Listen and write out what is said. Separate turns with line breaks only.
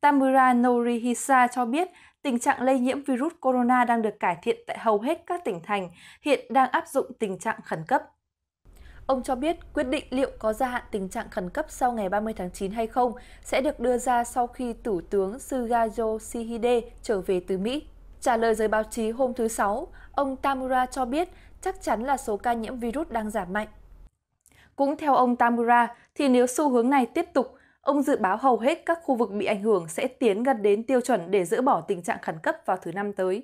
Tamura Norihisa cho biết tình trạng lây nhiễm virus corona đang được cải thiện tại hầu hết các tỉnh thành, hiện đang áp dụng tình trạng khẩn cấp. Ông cho biết quyết định liệu có gia hạn tình trạng khẩn cấp sau ngày 30 tháng 9 hay không sẽ được đưa ra sau khi Thủ tướng Suga Yoshihide trở về từ Mỹ. Trả lời giới báo chí hôm thứ Sáu, ông Tamura cho biết chắc chắn là số ca nhiễm virus đang giảm mạnh. Cũng theo ông Tamura, thì nếu xu hướng này tiếp tục, Ông dự báo hầu hết các khu vực bị ảnh hưởng sẽ tiến gần đến tiêu chuẩn để dỡ bỏ tình trạng khẩn cấp vào thứ năm tới.